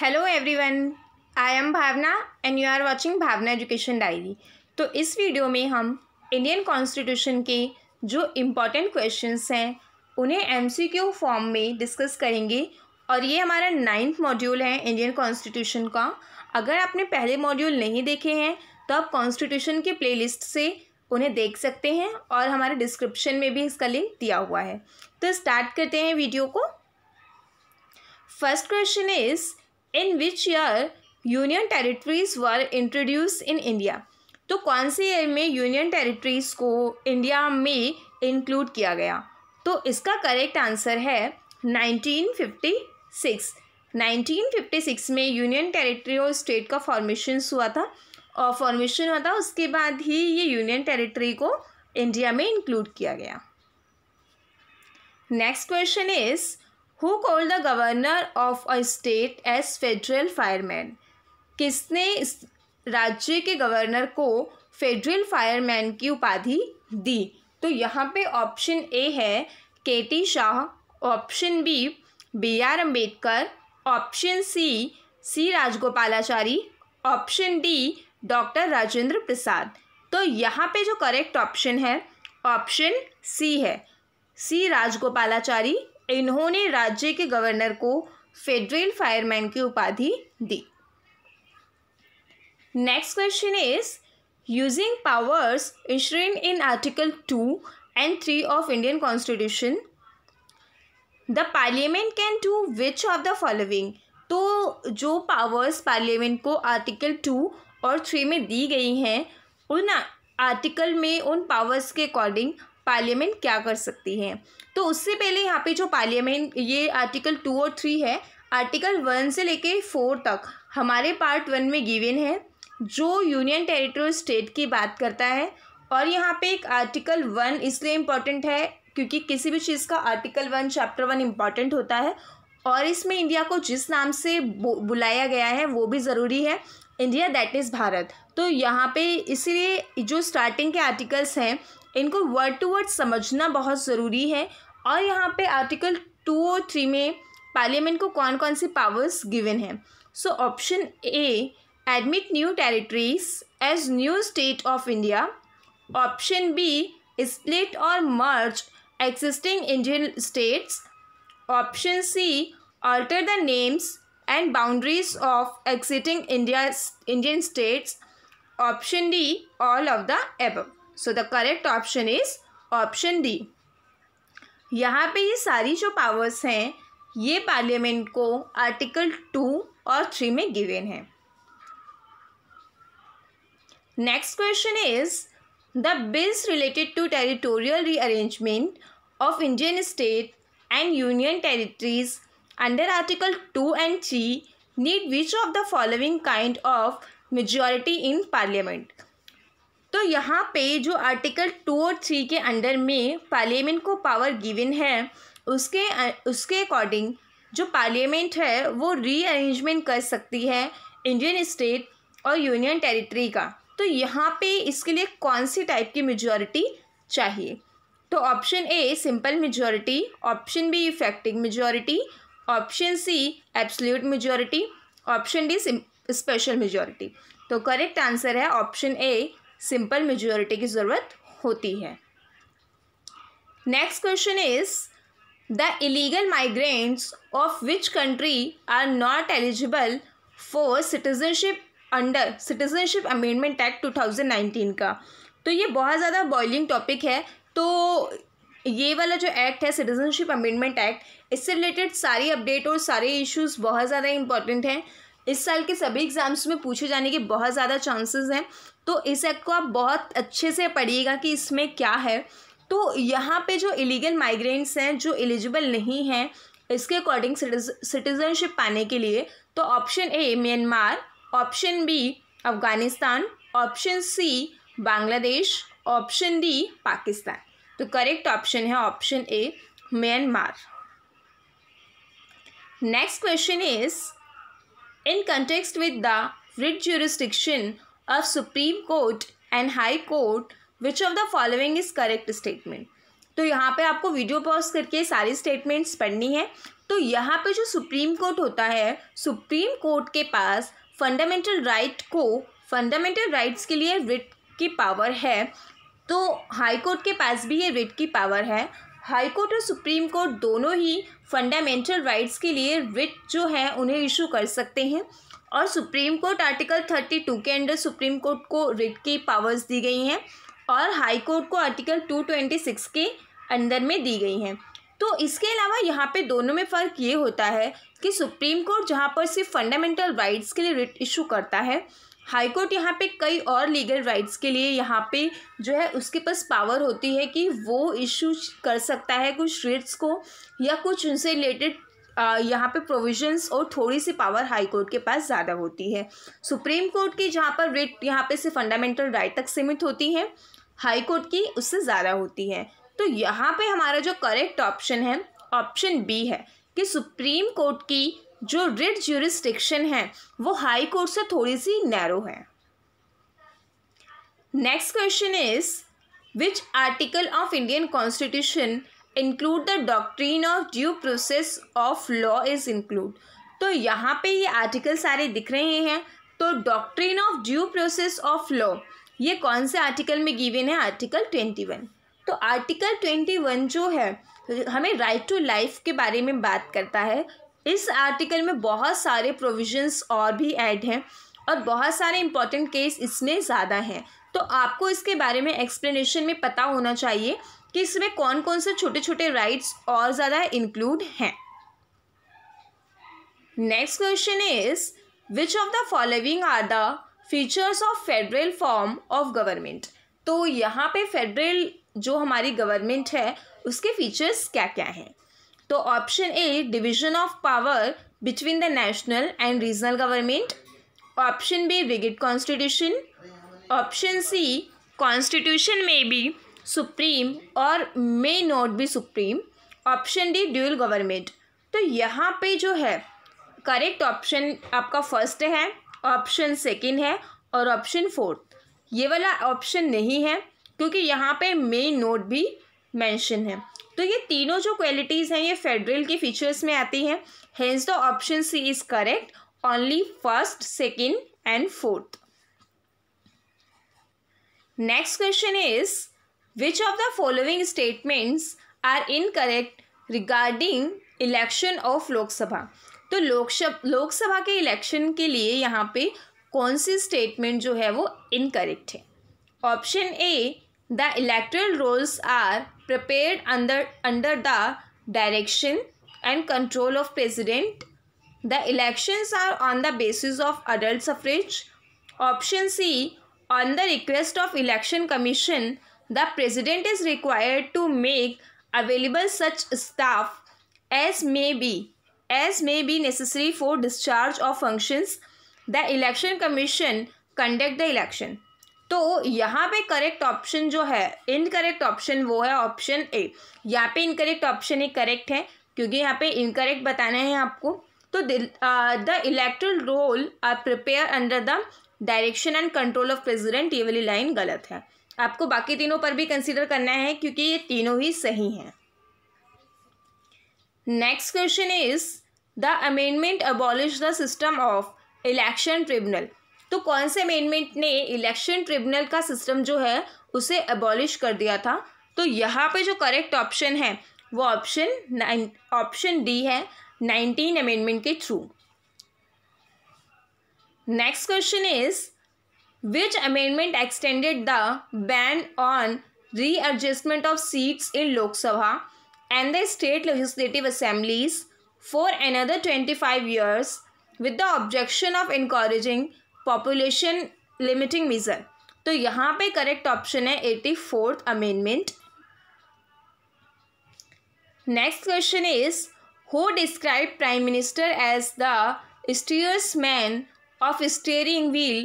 Hello everyone I am Bhavna and you are watching Bhavna education diary तो इस video में हम इंडियन कॉन्स्टिट्यूशन के जो इम्पॉर्टेंट क्वेश्चंस हैं उन्हें एमसीक्यू फॉर्म में डिस्कस करेंगे और ये हमारा नाइन्थ मॉड्यूल है इंडियन कॉन्स्टिट्यूशन का अगर आपने पहले मॉड्यूल नहीं देखे हैं तो आप कॉन्स्टिट्यूशन के प्ले से उन्हें देख सकते हैं और हमारे डिस्क्रिप्शन में भी इसका लिंक दिया हुआ है तो स्टार्ट करते हैं वीडियो को first question is in which year union territories were introduce in India तो कौन से ईयर में यूनियन टेरिटरीज को इंडिया में इंक्लूड किया गया तो इसका करेक्ट आंसर है nineteen nineteen fifty six fifty six में यूनियन टेरिटरी और स्टेट का फॉर्मेशन हुआ था और फॉर्मेशन हुआ था उसके बाद ही ये यूनियन टेरिटरी को इंडिया में इंक्लूड किया गया next question is who call the governor of a state as federal fireman किसने राज्य के गवर्नर को फेडरल फायरमैन की उपाधि दी तो यहाँ पे ऑप्शन ए है K T Shah option B B R Ambedkar option C C Rajagopalachari option D doctor Rajendra Prasad तो यहाँ पे जो करेक्ट ऑप्शन है ऑप्शन सी है सी राजगोपालाचारी इन्होंने राज्य के गवर्नर को फेडरल फायरमैन की उपाधि दी next question is using powers enshrined in article two and three of Indian constitution the parliament can do which of the following तो जो पावर्स पार्लियामेंट को आर्टिकल टू और थ्री में दी गई हैं उन आर्टिकल में उन पावर्स के अकॉर्डिंग पार्लियामेंट क्या कर सकती है तो उससे पहले यहाँ पे जो पार्लियामेंट ये आर्टिकल टू और थ्री है आर्टिकल वन से लेके फोर तक हमारे पार्ट वन में गिवन है जो यूनियन टेरिटोरी स्टेट की बात करता है और यहाँ पे एक आर्टिकल वन इसलिए इम्पॉर्टेंट है क्योंकि किसी भी चीज़ का article one chapter one important होता है और इसमें इंडिया को जिस नाम से बुलाया गया है वो भी ज़रूरी है इंडिया दैट इज़ भारत तो यहाँ पे इसलिए जो स्टार्टिंग के आर्टिकल्स हैं इनको वर्ड टू वर्ड समझना बहुत ज़रूरी है और यहाँ पे आर्टिकल टू और थ्री में पार्लियामेंट को कौन कौन सी पावर्स गिवन है so option A admit new territories as new state of India option B split और merge existing Indian states option C alter the names and boundaries of exiting India Indian states option D all of the above so the correct option is option D यहाँ पे ये सारी जो powers हैं ये parliament को article two और three में गिवेन है next question is the bills related to territorial rearrangement of Indian state and union territories under article two and three need which of the following kind of majority in parliament तो यहाँ पे जो article two और three के under में parliament को power given है उसके उसके अकॉर्डिंग जो पार्लियामेंट है वो रीअरेंजमेंट कर सकती है इंडियन स्टेट और यूनियन टेरिटरी का तो यहाँ पे इसके लिए कौन सी टाइप की मेजॉरिटी चाहिए तो option A simple majority option B effective majority option C absolute majority option D special majority तो करेक्ट आंसर है ऑप्शन ए सिंपल मेजोरिटी की ज़रूरत होती है next question is the illegal migrants of which country are not eligible for citizenship under citizenship amendment act 2019 का तो ये बहुत ज़्यादा बॉइलिंग टॉपिक है तो ये वाला जो एक्ट है सिटीजनशिप अमेंडमेंट एक्ट इससे रिलेटेड सारी अपडेट और सारे इश्यूज बहुत ज़्यादा इंपॉर्टेंट हैं इस साल के सभी एग्ज़ाम्स में पूछे जाने के बहुत ज़्यादा चांसेस हैं तो इस एक्ट को आप बहुत अच्छे से पढ़िएगा कि इसमें क्या है तो यहाँ पे जो इलीगल माइग्रेंट्स हैं जो एलिजिबल नहीं हैं इसके अकॉर्डिंग सिटीजनशिप पाने के लिए तो option A Myanmar option B Afghanistan option C Bangladesh option D Pakistan तो करेक्ट ऑप्शन है option A Myanmar next question is in context with the writ jurisdiction of Supreme Court and High Court which of the following is correct statement तो यहाँ पे आपको video pause करके सारी statements पढ़नी है तो यहाँ पे जो सुप्रीम कोर्ट होता है सुप्रीम कोर्ट के पास फंडामेंटल राइट right को फंडामेंटल राइट्स के लिए रिट की पावर है तो हाई कोर्ट के पास भी ये रिट की पावर है हाई कोर्ट और सुप्रीम कोर्ट दोनों ही फंडामेंटल राइट्स के लिए रिट जो है उन्हें इशू कर सकते हैं और Supreme Court article thirty two के अंडर सुप्रीम कोर्ट को रिट की पावर्स दी गई हैं और हाई कोर्ट को आर्टिकल टू ट्वेंटी सिक्स के अंदर में दी गई हैं तो इसके अलावा यहाँ पे दोनों में फ़र्क ये होता है कि सुप्रीम कोर्ट जहाँ पर सिर्फ फंडामेंटल राइट्स के लिए रिट इशू करता है हाई कोर्ट यहाँ पे कई और लीगल राइट्स के लिए यहाँ पे जो है उसके पास पावर होती है कि वो इशू कर सकता है कुछ रिट्स को या कुछ उनसे रिलेटेड यहाँ पे प्रोविजंस और थोड़ी सी पावर हाई कोर्ट के पास ज़्यादा होती है सुप्रीम कोर्ट की जहाँ पर रेट यहाँ पे से फंडामेंटल राइट तक सीमित होती है हाई कोर्ट की उससे ज़्यादा होती है तो यहाँ पे हमारा जो करेक्ट ऑप्शन है ऑप्शन बी है कि सुप्रीम कोर्ट की जो रिट ज्यूरिस्टिक्शन है वो हाई कोर्ट से थोड़ी सी नैरो है next question is which article of Indian constitution include the doctrine of due process of law is include तो यहाँ पे ये आर्टिकल सारे दिख रहे हैं तो doctrine of due process of law ये कौन से आर्टिकल में गिवन है आर्टिकल ट्वेंटी वन तो आर्टिकल ट्वेंटी वन जो है हमें राइट टू लाइफ के बारे में बात करता है इस आर्टिकल में बहुत सारे प्रोविजंस और भी ऐड हैं और बहुत सारे इंपॉर्टेंट केस इसमें ज़्यादा हैं तो आपको इसके बारे में एक्सप्लेनेशन में पता होना चाहिए कि इसमें कौन कौन से छोटे छोटे राइट्स और ज़्यादा इंक्लूड हैं next question is which of the following are the features of federal form of government तो यहाँ पे फेडरल जो हमारी गवर्नमेंट है उसके फीचर्स क्या क्या हैं तो option A division of power between the national and regional government option B rigid constitution option C constitution may be supreme और may not be supreme option D dual government तो यहाँ पे जो है करेक्ट ऑप्शन आपका first है option second है और ऑप्शन फोर्थ ये वाला ऑप्शन नहीं है क्योंकि यहाँ पे मे नोट भी मेंशन है तो ये तीनों जो क्वालिटीज़ हैं ये फेडरल के फीचर्स में आती हैं hence the option C is correct only first, second and fourth. Next question is which of the following statements are incorrect regarding election of Lok Sabha? to lok sabha lok sabha ke election ke liye yahan pe kaun si statement jo hai wo incorrect hai option a the electoral rolls are prepared under under the direction and control of president The elections are on the basis of adult suffrage. Option C. On the request of Election Commission, the President is required to make available such staff as may be as may be necessary for discharge of functions the election commission conduct the election तो यहाँ पे correct option जो है incorrect option वो है option ए यहाँ पे incorrect option A correct है क्योंकि यहाँ पे इनकरेक्ट बताना है आपको तो the electoral roll are prepare under the direction and control of president ये वाली लाइन गलत है आपको बाकी तीनों पर भी कंसिडर करना है क्योंकि ये तीनों ही सही हैं next question is the amendment abolish the system of election tribunal तो कौन से अमेंडमेंट ने इलेक्शन ट्रिब्यूनल का सिस्टम जो है उसे अबॉलिश कर दिया था तो यहाँ पे जो करेक्ट ऑप्शन है वो ऑप्शन नाइन ऑप्शन डी है नाइनटीन अमेंडमेंट के through next question is which amendment extended the ban on readjustment of seats in Lok Sabha and the state legislative assemblies for another twenty five years with the objection of encouraging population limiting measure तो यहाँ पे correct option है eighty fourth amendment next question is who described Prime Minister as the steersman of steering wheel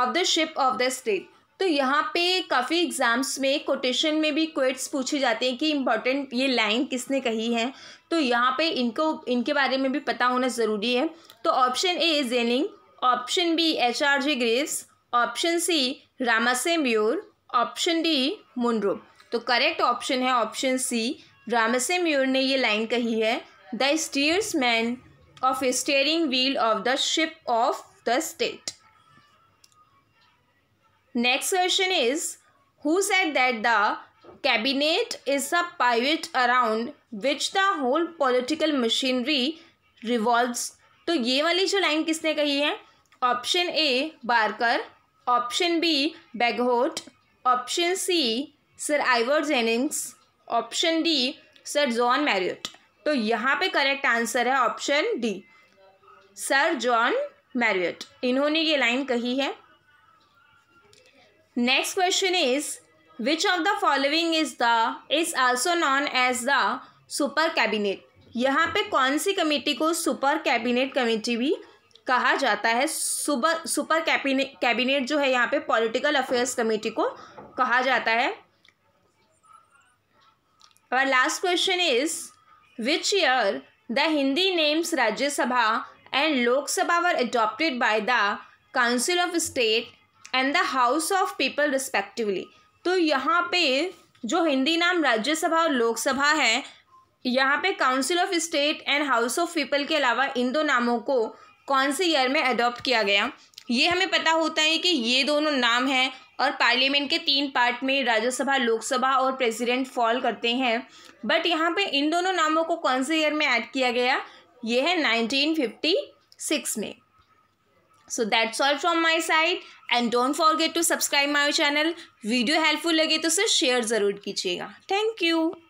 of the ship of the state. तो यहाँ पे काफ़ी exams में quotation में भी क्वेट्स पूछे जाते हैं कि इम्पॉर्टेंट ये लाइन किसने कही है तो यहाँ पे इनको इनके बारे में भी पता होना ज़रूरी है तो option A Jenning option B H R G Greaves option C Ramsay Muir option D Munro तो करेक्ट ऑप्शन है ऑप्शन सी रामासेम म्यूर ने ये लाइन कही है the steersman of a steering wheel of the ship of the state. Next question is Who said that the cabinet is a pivot around which the whole political machinery revolves? तो ये वाली जो line किसने कही है option A Barker option B Bagehot option C sir Ivor Jennings option D sir John Marriott तो यहाँ पे करेक्ट आंसर है option D sir John Marriott इन्होंने ये लाइन कही है next question is which of the following is the is also known as the super cabinet यहाँ पे कौन सी कमेटी को सुपर कैबिनेट कमेटी भी कहा जाता है सुपर सुपर कैबिनेट कैबिनेट जो है यहाँ पे पॉलिटिकल अफेयर्स कमेटी को कहा जाता है और last question is which year the Hindi names Rajya Sabha and Lok Sabha were adopted by the Council of State and the house of people respectively to yahan pe jo hindi naam rajya sabha aur lok sabha hai यहाँ पे council of state and house of people के अलावा इन दो नामों को कौन से year में अडॉप्ट किया गया ये हमें पता होता है कि ये दोनों नाम हैं और पार्लियामेंट के तीन पार्ट में राज्यसभा लोकसभा और प्रेसिडेंट फॉल करते हैं बट यहाँ पे इन दोनों नामों को कौन से ईयर में ऐड किया गया ये है नाइनटीन फिफ्टी सिक्स में so that's all from my side and don't forget to subscribe my channel video helpful लगे तो उसे शेयर ज़रूर कीजिएगा थैंक यू